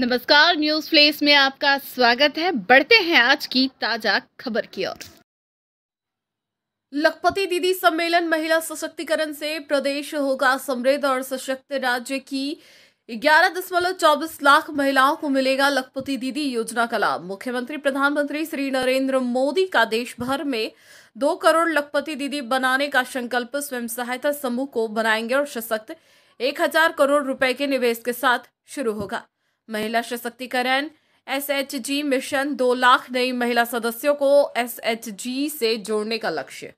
नमस्कार news place में आपका स्वागत है बढ़ते हैं आज की ताजा खबर की ओर लखपति दीदी सम्मेलन महिला सशक्तिकरण से प्रदेश होगा समृद्ध और सशक्त राज्य की ग्यारह दशमलव चौबीस लाख महिलाओं को मिलेगा लखपति दीदी योजना का लाभ मुख्यमंत्री प्रधानमंत्री श्री नरेंद्र मोदी का देश भर में दो करोड़ लखपति दीदी बनाने का संकल्प स्वयं सहायता समूह को बनाएंगे और सशक्त एक हजार करोड़ रुपए के निवेश के साथ शुरू होगा महिला सशक्तिकरण एस मिशन दो लाख नई महिला सदस्यों को एस से जोड़ने का लक्ष्य